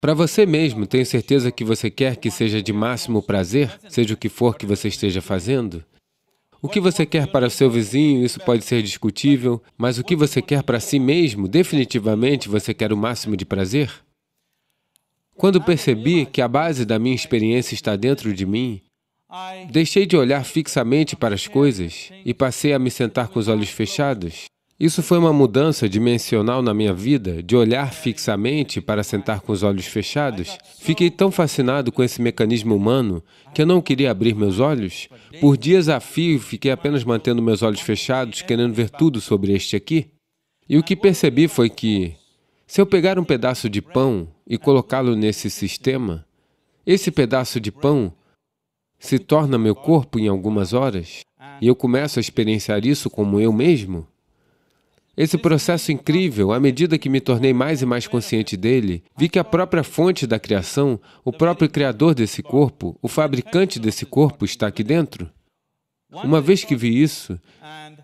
Para você mesmo, tenho certeza que você quer que seja de máximo prazer, seja o que for que você esteja fazendo? O que você quer para o seu vizinho, isso pode ser discutível, mas o que você quer para si mesmo, definitivamente você quer o máximo de prazer? Quando percebi que a base da minha experiência está dentro de mim, deixei de olhar fixamente para as coisas e passei a me sentar com os olhos fechados. Isso foi uma mudança dimensional na minha vida, de olhar fixamente para sentar com os olhos fechados. Fiquei tão fascinado com esse mecanismo humano que eu não queria abrir meus olhos. Por dias a fio, fiquei apenas mantendo meus olhos fechados, querendo ver tudo sobre este aqui. E o que percebi foi que, se eu pegar um pedaço de pão e colocá-lo nesse sistema, esse pedaço de pão se torna meu corpo em algumas horas, e eu começo a experienciar isso como eu mesmo. Esse processo incrível, à medida que me tornei mais e mais consciente dele, vi que a própria fonte da criação, o próprio criador desse corpo, o fabricante desse corpo, está aqui dentro. Uma vez que vi isso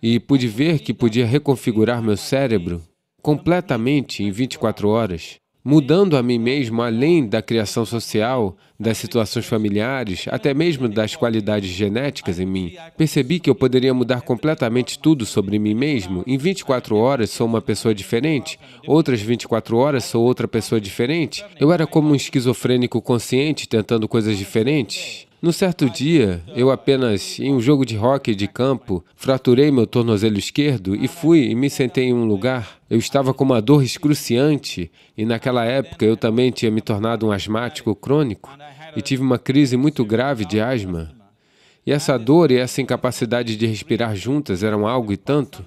e pude ver que podia reconfigurar meu cérebro completamente em 24 horas, mudando a mim mesmo além da criação social, das situações familiares, até mesmo das qualidades genéticas em mim. Percebi que eu poderia mudar completamente tudo sobre mim mesmo. Em 24 horas sou uma pessoa diferente, outras 24 horas sou outra pessoa diferente. Eu era como um esquizofrênico consciente tentando coisas diferentes. No certo dia, eu apenas, em um jogo de hóquei de campo, fraturei meu tornozelo esquerdo e fui e me sentei em um lugar. Eu estava com uma dor excruciante e naquela época eu também tinha me tornado um asmático crônico e tive uma crise muito grave de asma. E essa dor e essa incapacidade de respirar juntas eram algo e tanto.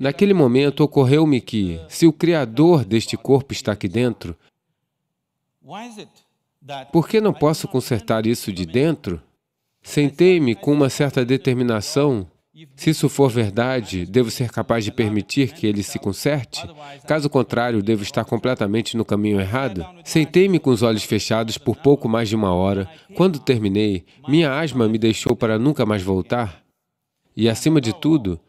Naquele momento ocorreu-me que, se o Criador deste corpo está aqui dentro, por que não posso consertar isso de dentro? Sentei-me com uma certa determinação. Se isso for verdade, devo ser capaz de permitir que ele se conserte? Caso contrário, devo estar completamente no caminho errado? Sentei-me com os olhos fechados por pouco mais de uma hora. Quando terminei, minha asma me deixou para nunca mais voltar. E, acima de tudo,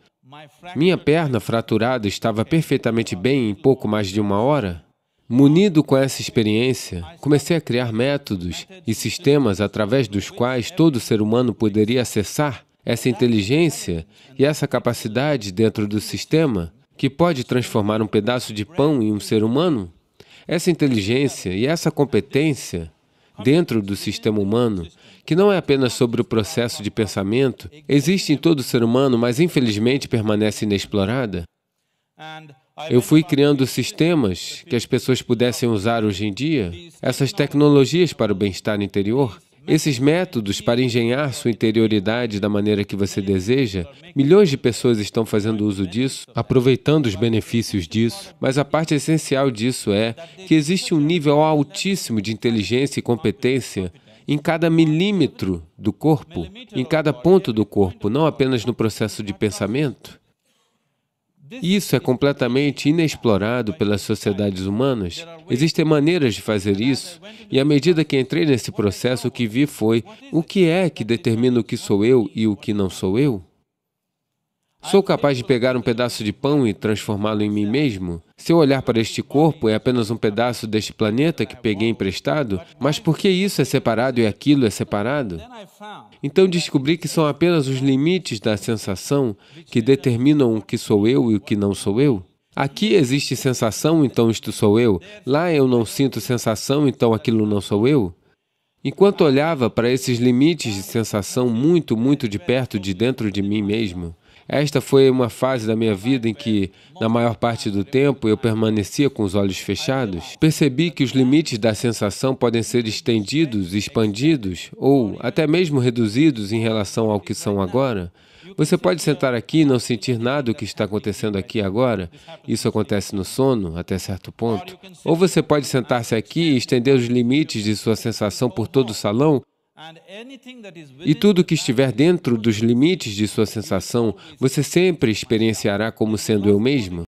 minha perna fraturada estava perfeitamente bem em pouco mais de uma hora. Munido com essa experiência, comecei a criar métodos e sistemas através dos quais todo ser humano poderia acessar essa inteligência e essa capacidade dentro do sistema que pode transformar um pedaço de pão em um ser humano. Essa inteligência e essa competência dentro do sistema humano, que não é apenas sobre o processo de pensamento, existe em todo ser humano, mas infelizmente permanece inexplorada. Eu fui criando sistemas que as pessoas pudessem usar hoje em dia, essas tecnologias para o bem-estar interior, esses métodos para engenhar sua interioridade da maneira que você deseja, milhões de pessoas estão fazendo uso disso, aproveitando os benefícios disso, mas a parte essencial disso é que existe um nível altíssimo de inteligência e competência em cada milímetro do corpo, em cada ponto do corpo, não apenas no processo de pensamento. Isso é completamente inexplorado pelas sociedades humanas. Existem maneiras de fazer isso, e à medida que entrei nesse processo, o que vi foi o que é que determina o que sou eu e o que não sou eu? Sou capaz de pegar um pedaço de pão e transformá-lo em mim mesmo? Se eu olhar para este corpo, é apenas um pedaço deste planeta que peguei emprestado? Mas por que isso é separado e aquilo é separado? Então descobri que são apenas os limites da sensação que determinam o que sou eu e o que não sou eu. Aqui existe sensação, então isto sou eu. Lá eu não sinto sensação, então aquilo não sou eu. Enquanto olhava para esses limites de sensação muito, muito de perto de dentro de mim mesmo, esta foi uma fase da minha vida em que, na maior parte do tempo, eu permanecia com os olhos fechados. Percebi que os limites da sensação podem ser estendidos, expandidos ou até mesmo reduzidos em relação ao que são agora. Você pode sentar aqui e não sentir nada do que está acontecendo aqui agora. Isso acontece no sono, até certo ponto. Ou você pode sentar-se aqui e estender os limites de sua sensação por todo o salão e tudo que estiver dentro dos limites de sua sensação, você sempre experienciará como sendo eu mesmo.